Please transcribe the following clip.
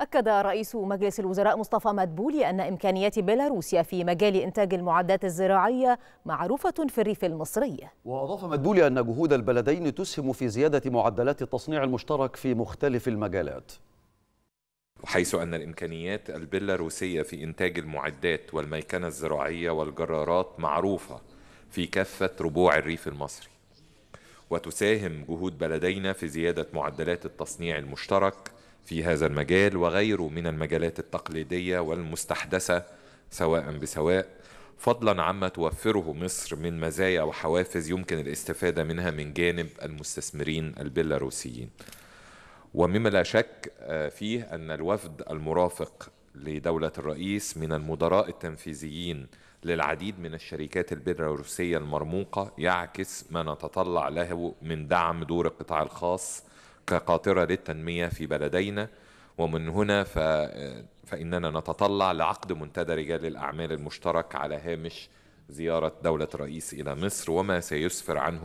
أكد رئيس مجلس الوزراء مصطفى مدبولي أن إمكانيات بيلاروسيا في مجال إنتاج المعدات الزراعية معروفة في الريف المصري وأضاف مدبولي أن جهود البلدين تسهم في زيادة معدلات التصنيع المشترك في مختلف المجالات حيث أن الإمكانيات البيلاروسية في إنتاج المعدات والميكنة الزراعية والجرارات معروفة في كافة ربوع الريف المصري وتساهم جهود بلدينا في زيادة معدلات التصنيع المشترك في هذا المجال وغيره من المجالات التقليدية والمستحدثة سواء بسواء فضلا عما توفره مصر من مزايا وحوافز يمكن الاستفادة منها من جانب المستثمرين البيلاروسيين ومما لا شك آه، فيه أن الوفد المرافق لدولة الرئيس من المدراء التنفيذيين للعديد من الشركات البيلاروسية المرموقة يعكس ما نتطلع له من دعم دور القطاع الخاص كقاطرة للتنمية في بلدينا ومن هنا ف... فإننا نتطلع لعقد منتدى رجال الأعمال المشترك على هامش زيارة دولة رئيس إلى مصر وما سيسفر عنه